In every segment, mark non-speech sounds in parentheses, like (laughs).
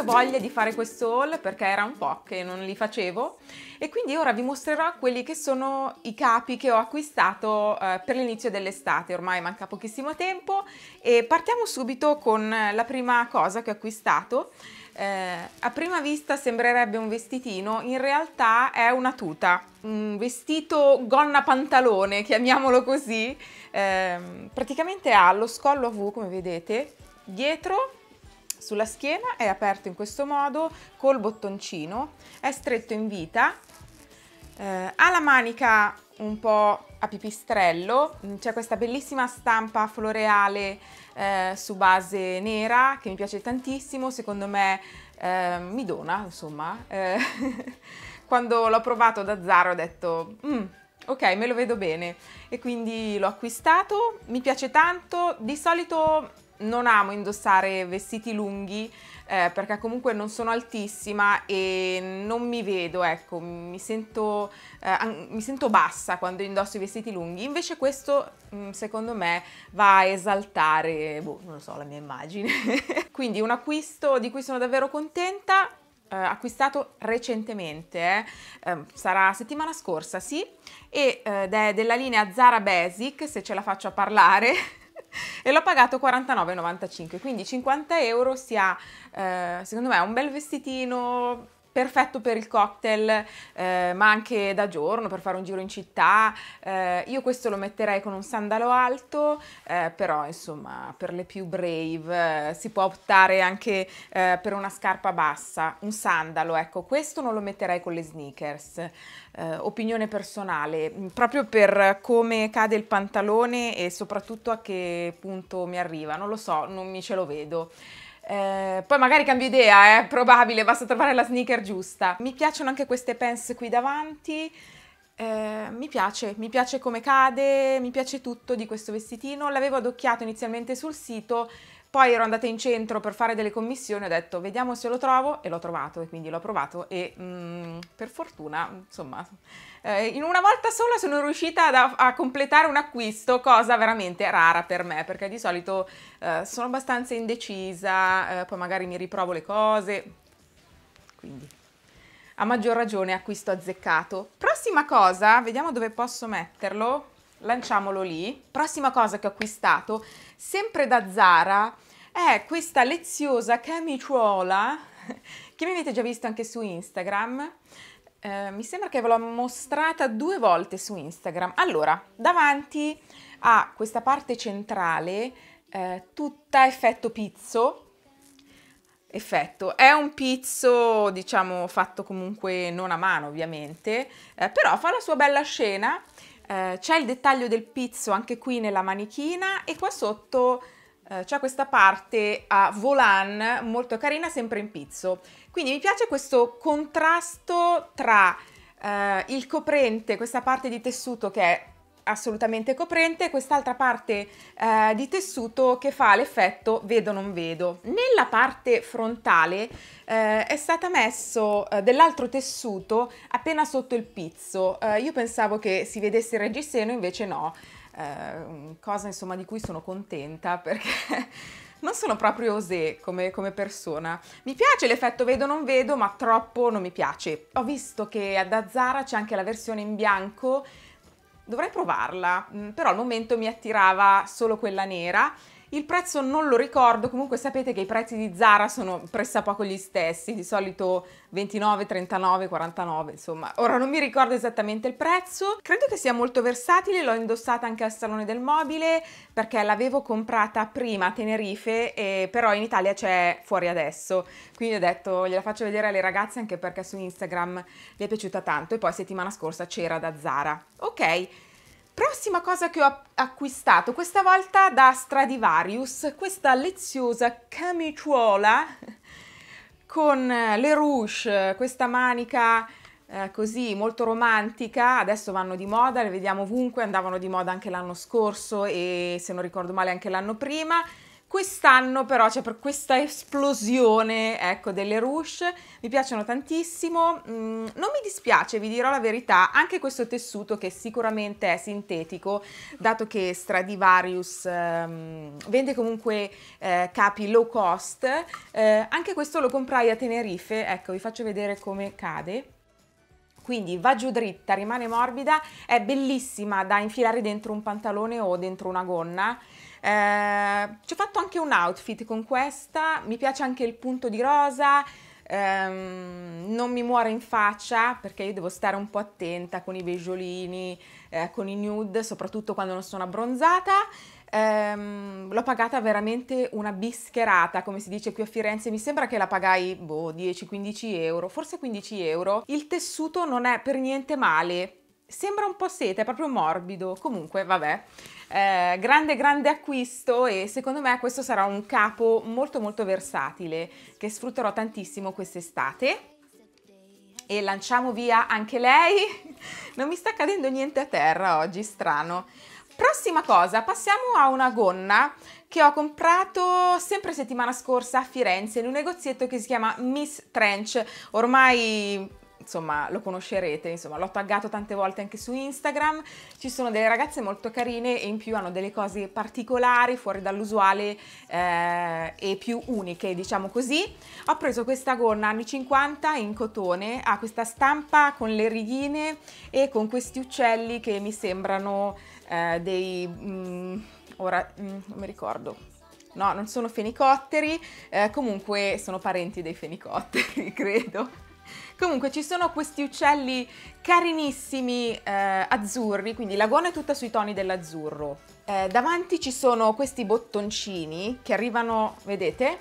proprio voglia di fare questo haul perché era un po' che non li facevo e quindi ora vi mostrerò quelli che sono i capi che ho acquistato eh, per l'inizio dell'estate, ormai manca pochissimo tempo e partiamo subito con la prima cosa che ho acquistato. Eh, a prima vista sembrerebbe un vestitino, in realtà è una tuta, un vestito gonna pantalone, chiamiamolo così. Eh, praticamente ha lo scollo a V, come vedete, dietro sulla schiena è aperto in questo modo col bottoncino, è stretto in vita, eh, ha la manica un po' a pipistrello, c'è questa bellissima stampa floreale eh, su base nera che mi piace tantissimo, secondo me eh, mi dona, insomma. Eh, (laughs) quando l'ho provato da Zara ho detto, mm, ok, me lo vedo bene e quindi l'ho acquistato, mi piace tanto, di solito non amo indossare vestiti lunghi eh, perché comunque non sono altissima e non mi vedo, ecco, mi sento, eh, mi sento bassa quando indosso i vestiti lunghi. Invece questo, mm, secondo me, va a esaltare, boh, non lo so, la mia immagine. (laughs) Quindi un acquisto di cui sono davvero contenta, eh, acquistato recentemente, eh. Ehm, sarà settimana scorsa, sì, ed eh, è della linea Zara Basic, se ce la faccio a parlare (laughs) (laughs) e l'ho pagato 49,95, quindi 50 euro si ha, eh, secondo me, un bel vestitino perfetto per il cocktail, eh, ma anche da giorno per fare un giro in città. Eh, io questo lo metterei con un sandalo alto, eh, però insomma per le più brave eh, si può optare anche eh, per una scarpa bassa, un sandalo, ecco, questo non lo metterei con le sneakers. Eh, opinione personale, mm, proprio per come cade il pantalone e soprattutto a che punto mi arriva, non lo so, non mi ce lo vedo. Eh, poi magari cambio idea, eh, è eh? probabile, basta trovare la sneaker giusta. Mi piacciono anche queste pants qui davanti, eh, mi piace, mi piace come cade, mi piace tutto di questo vestitino. L'avevo adocchiato inizialmente sul sito, poi ero andata in centro per fare delle commissioni, ho detto vediamo se lo trovo e l'ho trovato e quindi l'ho provato e mh, mm, per fortuna, insomma, eh, in una volta sola sono riuscita ad, a completare un acquisto, cosa veramente rara per me perché di solito eh, sono abbastanza indecisa, eh, poi magari mi riprovo le cose, quindi a maggior ragione acquisto azzeccato. Prossima cosa, vediamo dove posso metterlo lanciamolo lì. Prossima cosa che ho acquistato, sempre da Zara, è questa leziosa camiciuola (laughs) che mi avete già visto anche su Instagram. Eh, mi sembra che ve l'ho mostrata due volte su Instagram. Allora, davanti a questa parte centrale, eh, tutta effetto pizzo, effetto. È un pizzo, diciamo, fatto comunque non a mano, ovviamente, eh, però fa la sua bella scena eh, c'è il dettaglio del pizzo anche qui nella manichina e qua sotto eh, c'è questa parte a volan molto carina sempre in pizzo. Quindi mi piace questo contrasto tra eh, il coprente, questa parte di tessuto che è assolutamente coprente e quest'altra parte eh, di tessuto che fa l'effetto vedo non vedo. Nella parte frontale eh, è stata messo eh, dell'altro tessuto appena sotto il pizzo. Eh, io pensavo che si vedesse il reggiseno, invece no. Eh, cosa insomma di cui sono contenta (laughs) perché... non sono proprio osé come, come, persona. Mi piace l'effetto vedo non vedo, ma troppo non mi piace. Ho visto che da Zara c'è anche la versione in bianco dovrei provarla, mm, però al momento mi attirava solo quella nera. Il prezzo non lo ricordo, comunque sapete che i prezzi di Zara sono pressappoco gli stessi, di solito 29, 39, 49, insomma. Ora non mi ricordo esattamente il prezzo. Credo che sia molto versatile, l'ho indossata anche al Salone del Mobile perché l'avevo comprata prima a Tenerife, e, però in Italia c'è fuori adesso. Quindi ho detto gliela faccio vedere alle ragazze anche perché su Instagram le è piaciuta tanto e poi settimana scorsa c'era da Zara. Ok. Prossima cosa che ho acquistato, questa volta da Stradivarius, questa leziosa camiciuola (laughs) con eh, le rouge, questa manica eh, così molto romantica, adesso vanno di moda, le vediamo ovunque, andavano di moda anche l'anno scorso e se non ricordo male anche l'anno prima, Quest'anno però, cioè per questa esplosione ecco, delle ruche, mi piacciono tantissimo, mm, non mi dispiace, vi dirò la verità, anche questo tessuto che sicuramente è sintetico, dato che Stradivarius ehm, vende comunque eh, capi low cost, eh, anche questo lo comprai a Tenerife, ecco vi faccio vedere come cade quindi va giù dritta, rimane morbida, è bellissima da infilare dentro un pantalone o dentro una gonna. Eh, ci ho fatto anche un outfit con questa, mi piace anche il punto di rosa, ehm, non mi muore in faccia perché io devo stare un po' attenta con i beigiolini, eh, con i nude, soprattutto quando non sono abbronzata ehm, l'ho pagata veramente una bischerata, come si dice qui a Firenze, mi sembra che la pagai boh, 10-15 euro, forse 15 euro. Il tessuto non è per niente male, sembra un po' seta, è proprio morbido, comunque vabbè. Eh, grande grande acquisto e secondo me questo sarà un capo molto molto versatile che sfrutterò tantissimo quest'estate e lanciamo via anche lei. (laughs) Non mi sta cadendo niente a terra oggi, strano. Prossima cosa, passiamo a una gonna che ho comprato sempre settimana scorsa a Firenze in un negozietto che si chiama Miss Trench. Ormai insomma lo conoscerete, insomma l'ho taggato tante volte anche su Instagram, ci sono delle ragazze molto carine e in più hanno delle cose particolari, fuori dall'usuale eh, e più uniche, diciamo così. Ho preso questa gonna anni 50 in cotone, ha questa stampa con le righine e con questi uccelli che mi sembrano eh, dei... Mm, ora mm, non mi ricordo, no, non sono fenicotteri, eh, comunque sono parenti dei fenicotteri, (laughs) credo. Comunque ci sono questi uccelli carinissimi eh, azzurri, quindi l'agona è tutta sui toni dell'azzurro. Eh, davanti ci sono questi bottoncini che arrivano, vedete,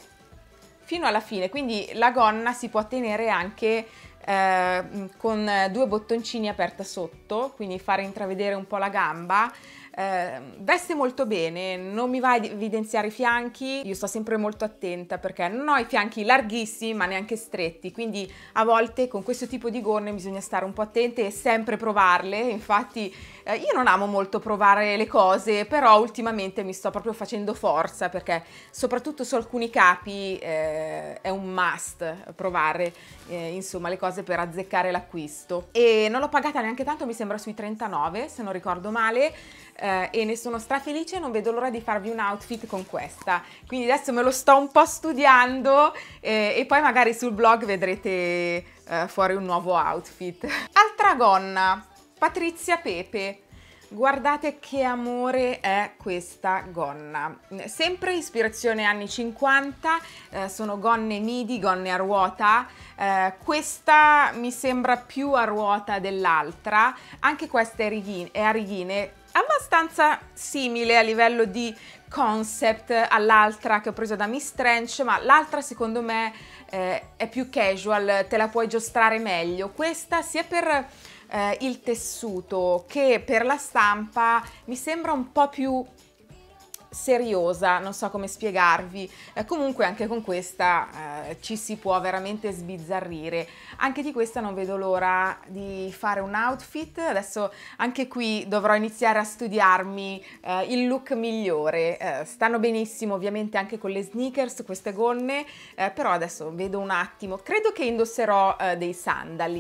fino alla fine, quindi la gonna si può tenere anche eh, con due bottoncini aperta sotto, quindi fare intravedere un po' la gamba, eh, veste molto bene, non mi va a evidenziare i fianchi, io sto sempre molto attenta perché non ho i fianchi larghissimi ma neanche stretti, quindi a volte con questo tipo di gonne bisogna stare un po' attenti e sempre provarle, infatti eh, io non amo molto provare le cose, però ultimamente mi sto proprio facendo forza perché soprattutto su alcuni capi eh, è un must provare eh, insomma le cose per azzeccare l'acquisto e non l'ho pagata neanche tanto, mi sembra sui 39 se non ricordo male, eh, eh, e ne sono strafelice e non vedo l'ora di farvi un outfit con questa. Quindi adesso me lo sto un po' studiando eh, e poi magari sul blog vedrete eh, fuori un nuovo outfit. Altra gonna, Patrizia Pepe. Guardate che amore è questa gonna, sempre ispirazione anni 50, eh, sono gonne midi, gonne a ruota, eh, questa mi sembra più a ruota dell'altra, anche questa è, righine, è a righine, abbastanza simile a livello di concept all'altra che ho preso da Miss Trench, ma l'altra secondo me eh, è più casual, te la puoi giostrare meglio. Questa sia per eh, il tessuto che per la stampa mi sembra un po' più seriosa, non so come spiegarvi, eh, comunque anche con questa eh, ci si può veramente sbizzarrire. Anche di questa non vedo l'ora di fare un outfit, adesso anche qui dovrò iniziare a studiarmi eh, il look migliore. Eh, stanno benissimo ovviamente anche con le sneakers, queste gonne, eh, però adesso vedo un attimo, credo che indosserò eh, dei sandali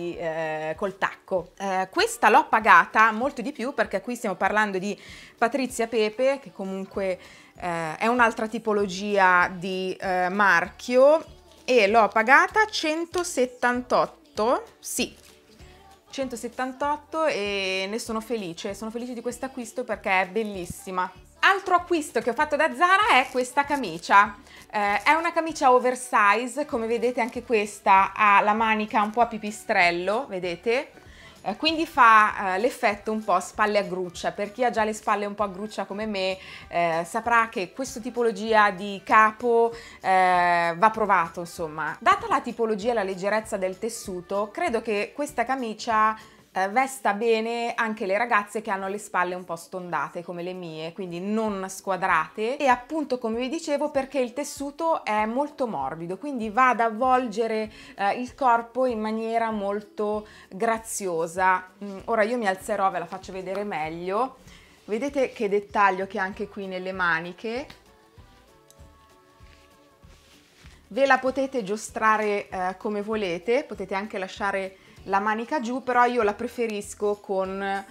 col tacco. questa l'ho pagata molto di più perché qui stiamo parlando di Patrizia Pepe, che comunque eh, è un'altra tipologia di eh, marchio, e l'ho pagata 178, sì, 178 e ne sono felice, sono felice di questo acquisto perché è bellissima. Altro acquisto che ho fatto da Zara è questa camicia, eh, è una camicia oversize, come vedete anche questa ha la manica un po' a pipistrello, vedete? Eh, quindi fa eh, l'effetto un po' spalle a gruccia, per chi ha già le spalle un po' a gruccia come me eh, saprà che questa tipologia di capo eh, va provato insomma. Data la tipologia e la leggerezza del tessuto credo che questa camicia eh, vesta bene anche le ragazze che hanno le spalle un po' stondate come le mie, quindi non squadrate e appunto come vi dicevo perché il tessuto è molto morbido, quindi va ad avvolgere eh, il corpo in maniera molto graziosa. Mm, ora io mi alzerò, ve la faccio vedere meglio. Vedete che dettaglio che anche qui nelle maniche, ve la potete giostrare eh, come volete, potete anche lasciare la manica giù, però io la preferisco con eh,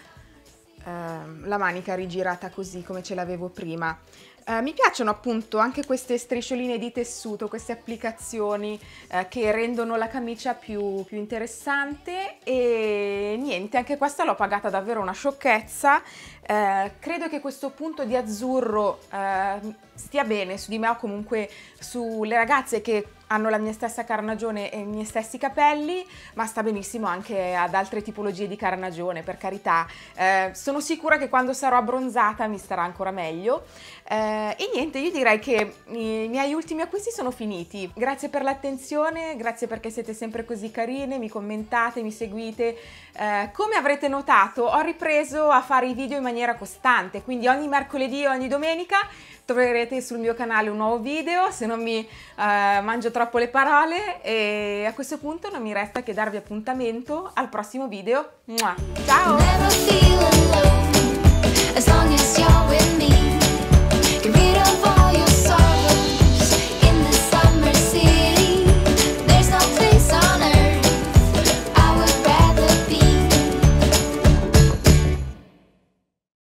la manica rigirata così come ce l'avevo prima. Eh, mi piacciono appunto anche queste striscioline di tessuto, queste applicazioni eh, che rendono la camicia più, più interessante e niente, anche questa l'ho pagata davvero una sciocchezza. Eh, credo che questo punto di azzurro eh, stia bene su di me o comunque sulle ragazze che hanno la mia stessa carnagione e i miei stessi capelli, ma sta benissimo anche ad altre tipologie di carnagione, per carità. Eh, sono sicura che quando sarò abbronzata mi starà ancora meglio. Eh, e niente, io direi che i miei ultimi acquisti sono finiti. Grazie per l'attenzione, grazie perché siete sempre così carine, mi commentate, mi seguite. Eh, come avrete notato, ho ripreso a fare i video in maniera costante, quindi ogni mercoledì e ogni domenica troverete sul mio canale un nuovo video se non mi uh, mangio troppo le parole e a questo punto non mi resta che darvi appuntamento al prossimo video. Mua. Ciao!